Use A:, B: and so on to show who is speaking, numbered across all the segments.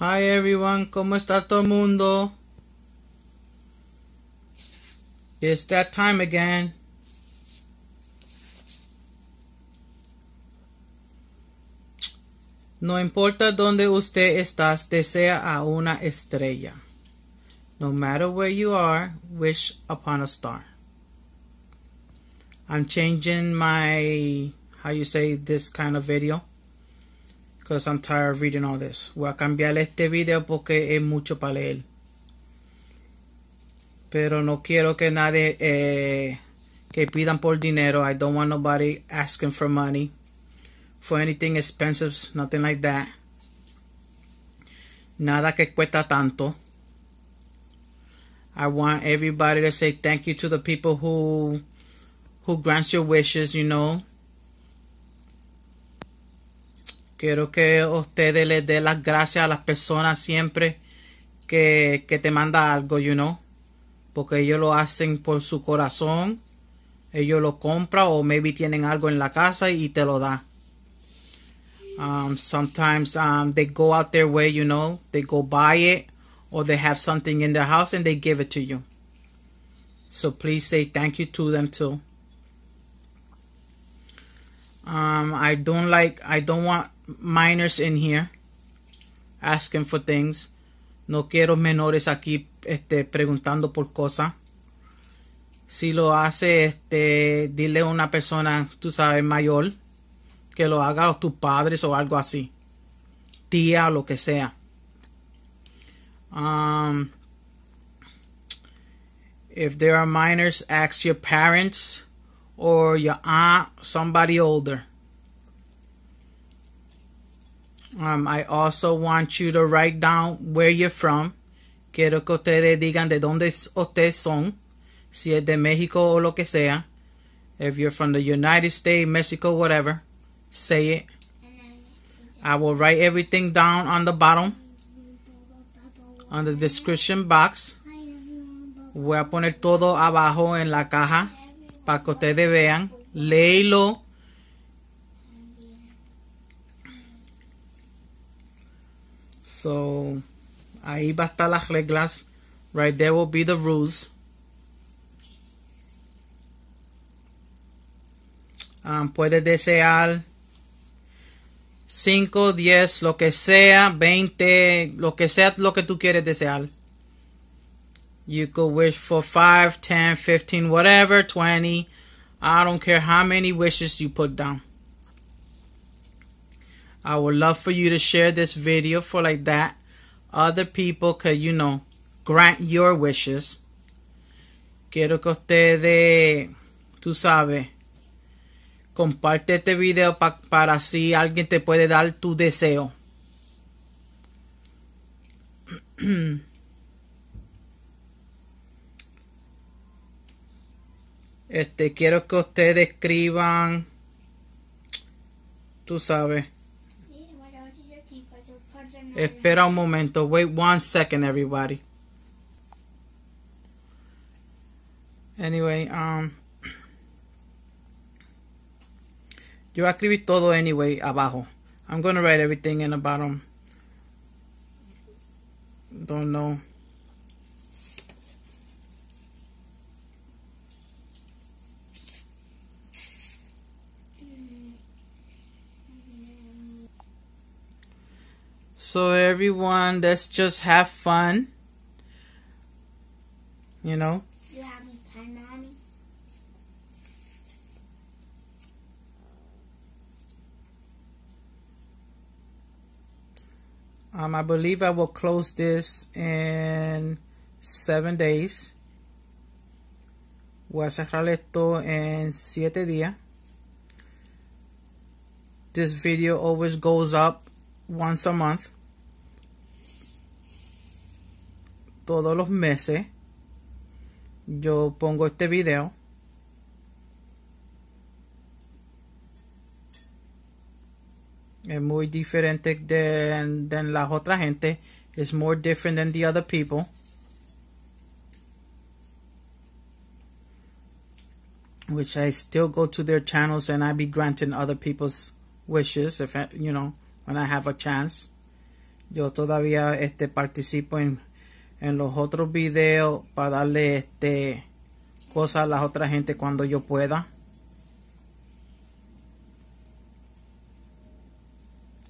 A: Hi everyone, ¿cómo está todo mundo? It's that time again. No importa donde usted estás, desea a una estrella. No matter where you are, wish upon a star. I'm changing my, how you say, this kind of video. Because I'm tired of reading all this. Voy a cambiar este video porque es mucho para leer. Pero no quiero que nadie eh, que pidan por dinero. I don't want nobody asking for money. For anything expensive, nothing like that. Nada que cuesta tanto. I want everybody to say thank you to the people who who grants your wishes, you know. Quiero que ustedes les den las gracias a las personas siempre que, que te manda algo, you know. Porque ellos lo hacen por su corazón. Ellos lo compran o maybe tienen algo en la casa y te lo da. Um, sometimes um, they go out their way, you know. They go buy it or they have something in their house and they give it to you. So please say thank you to them too. Um, I don't like, I don't want minors in here asking for things. No quiero menores aquí este, preguntando por cosas. Si lo hace, este, dile a una persona, tú sabes, mayor, que lo haga o tus padres o algo así. Tía o lo que sea. Um, if there are minors, ask your parents. or your aunt, somebody older. Um, I also want you to write down where you're from. Quiero que ustedes digan de dónde ustedes son, si es de México o lo que sea. If you're from the United States, Mexico, whatever, say it. I will write everything down on the bottom, on the description box. Voy a poner todo abajo en la caja. para que ustedes vean, léelo. So, ahí va a estar las reglas. Right there will be the rules. Ah, puedes desear 5, 10, lo que sea, 20, lo que sea, lo que tú quieres desear. You could wish for 5, 10, 15, whatever, 20. I don't care how many wishes you put down. I would love for you to share this video for like that. Other people could, you know, grant your wishes. Quiero que ustedes, tú sabes, comparte este video pa para si alguien te puede dar tu deseo. Este, quiero que ustedes escriban. Tú sabes. Espera un momento. Wait one second, everybody. Anyway, um. Yo escribí todo anyway abajo. I'm gonna write everything in the bottom. Don't know. So everyone, let's just have fun. You know? Um, I believe I will close this in seven days. Voy a cerrar esto en siete días. This video always goes up once a month. todos los meses yo pongo este video es muy diferente de, de las otras gente es more different than the other people which I still go to their channels and I be granting other people's wishes if you know when I have a chance yo todavía este participo en en los otros videos para darle este cosas a las otras gente cuando yo pueda.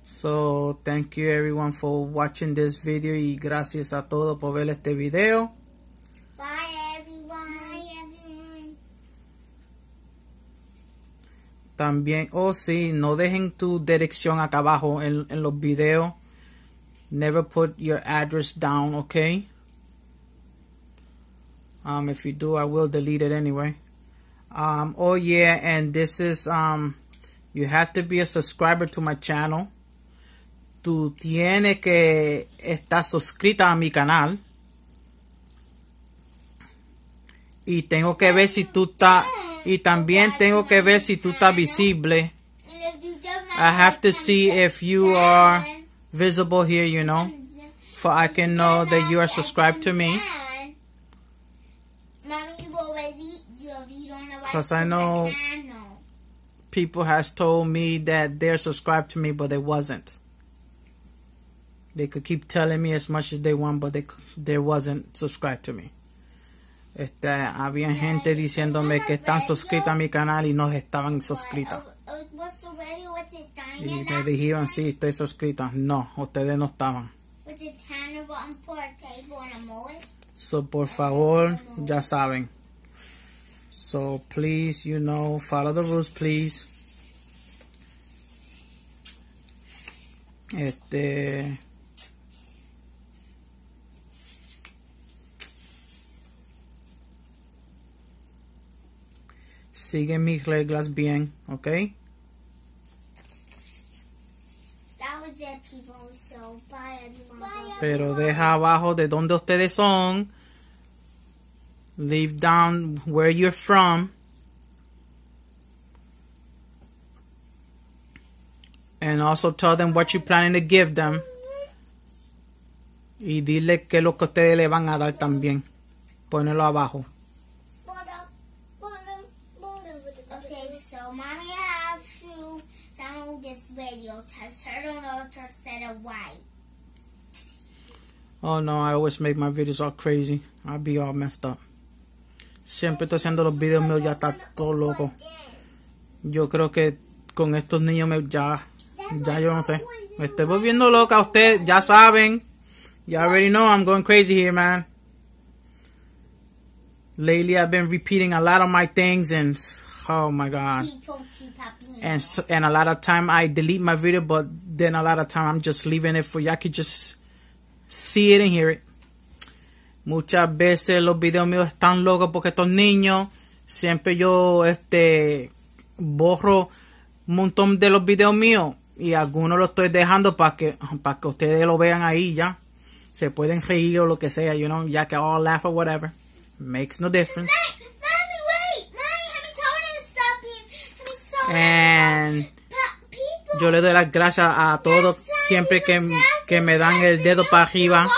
A: So, thank you everyone for watching this video y gracias a todos por ver este video. Bye everyone. También, oh sí, no dejen tu dirección acá abajo en, en los videos. Never put your address down, okay? Um, if you do, I will delete it anyway. Um, oh yeah, and this is, um, you have to be a subscriber to my channel. Tú tienes que estar suscrita a mi canal. Y tengo que ver si tú estás, y también tengo que ver si tú estás visible. I have to see if you are visible here, you know, for I can know that you are subscribed to me. Because I know people has told me that they're subscribed to me, but they wasn't. They could keep telling me as much as they want, but they they wasn't subscribed to me. Este, había gente diciéndome que están suscritas a mi canal y no estaban suscritas. Oh, oh, y me dijeron, sí, estoy suscrita. No, ustedes no estaban. So, por favor, ya saben. So please, you know, follow the rules, please. Este... Sigue mis reglas bien, ¿ok? Pero deja abajo de donde ustedes son leave down where you're from and also tell them what you're planning to give them y dile que lo que ustedes le van a dar también ponelo abajo okay so mommy I have to download this radio test I don't know if I said a white Oh no, I always make my videos all crazy. I'll be all messed up. Siempre estoy haciendo los videos míos, ya está todo loco. Yo creo que con estos niños me, ya, ya yo no sé. Me estoy volviendo loca, ustedes ya saben. You already know I'm going crazy here, man. Lately, I've been repeating a lot of my things, and oh my god. And and a lot of time I delete my video, but then a lot of time I'm just leaving it for y'all. Could just see it and hear it. Muchas veces los videos míos están locos porque estos niños siempre yo este borro un montón de los videos míos y algunos los estoy dejando para que para que ustedes lo vean ahí ya. Se pueden reír o lo que sea, you know, ya que all laugh or whatever. Makes no difference. yo le doy las gracias a todos siempre que, que me dan el dedo para arriba.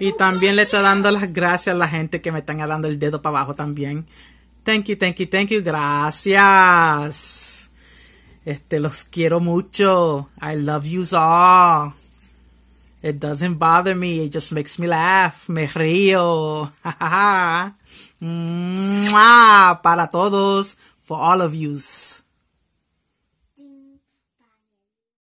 A: Y también le estoy dando las gracias a la gente que me están dando el dedo para abajo también. Thank you, thank you, thank you. Gracias. Este, los quiero mucho. I love you all. It doesn't bother me. It just makes me laugh. Me río. para todos. For all of yous.